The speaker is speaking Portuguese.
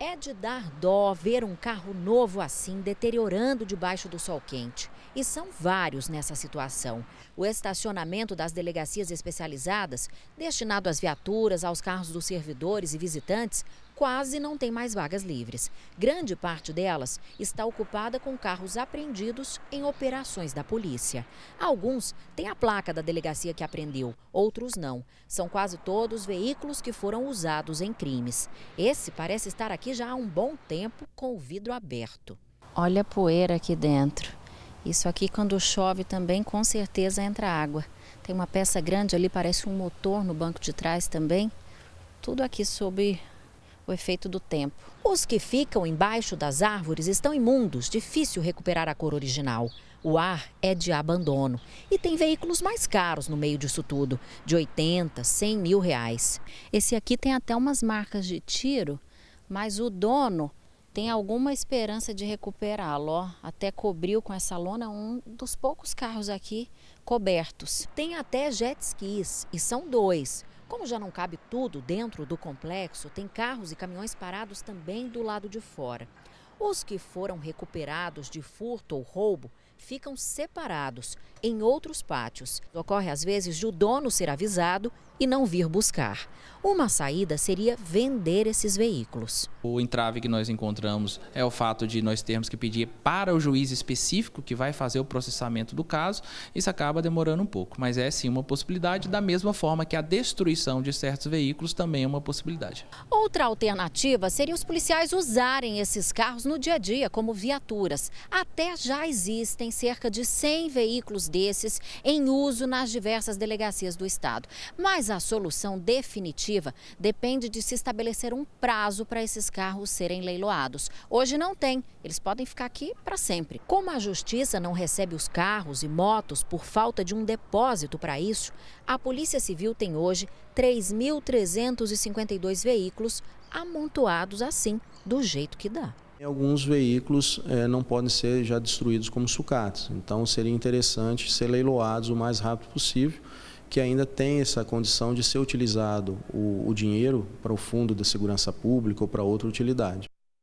É de dar dó ver um carro novo assim deteriorando debaixo do sol quente. E são vários nessa situação. O estacionamento das delegacias especializadas, destinado às viaturas, aos carros dos servidores e visitantes, quase não tem mais vagas livres. Grande parte delas está ocupada com carros apreendidos em operações da polícia. Alguns têm a placa da delegacia que apreendeu, outros não. São quase todos veículos que foram usados em crimes. Esse parece estar aqui já há um bom tempo com o vidro aberto. Olha a poeira aqui dentro. Isso aqui quando chove também com certeza entra água. Tem uma peça grande ali, parece um motor no banco de trás também. Tudo aqui sob o efeito do tempo. Os que ficam embaixo das árvores estão imundos, difícil recuperar a cor original. O ar é de abandono e tem veículos mais caros no meio disso tudo, de 80, 100 mil reais. Esse aqui tem até umas marcas de tiro, mas o dono tem alguma esperança de recuperá-lo. Até cobriu com essa lona um dos poucos carros aqui cobertos. Tem até jet skis, e são dois. Como já não cabe tudo dentro do complexo, tem carros e caminhões parados também do lado de fora. Os que foram recuperados de furto ou roubo ficam separados em outros pátios. Ocorre às vezes de o dono ser avisado e não vir buscar. Uma saída seria vender esses veículos. O entrave que nós encontramos é o fato de nós termos que pedir para o juiz específico que vai fazer o processamento do caso. Isso acaba demorando um pouco, mas é sim uma possibilidade, da mesma forma que a destruição de certos veículos também é uma possibilidade. Outra alternativa seria os policiais usarem esses carros no no dia a dia como viaturas. Até já existem cerca de 100 veículos desses em uso nas diversas delegacias do estado. Mas a solução definitiva depende de se estabelecer um prazo para esses carros serem leiloados. Hoje não tem, eles podem ficar aqui para sempre. Como a justiça não recebe os carros e motos por falta de um depósito para isso, a Polícia Civil tem hoje 3.352 veículos amontoados assim, do jeito que dá. Alguns veículos é, não podem ser já destruídos como sucatas, então seria interessante ser leiloados o mais rápido possível, que ainda tem essa condição de ser utilizado o, o dinheiro para o fundo da segurança pública ou para outra utilidade.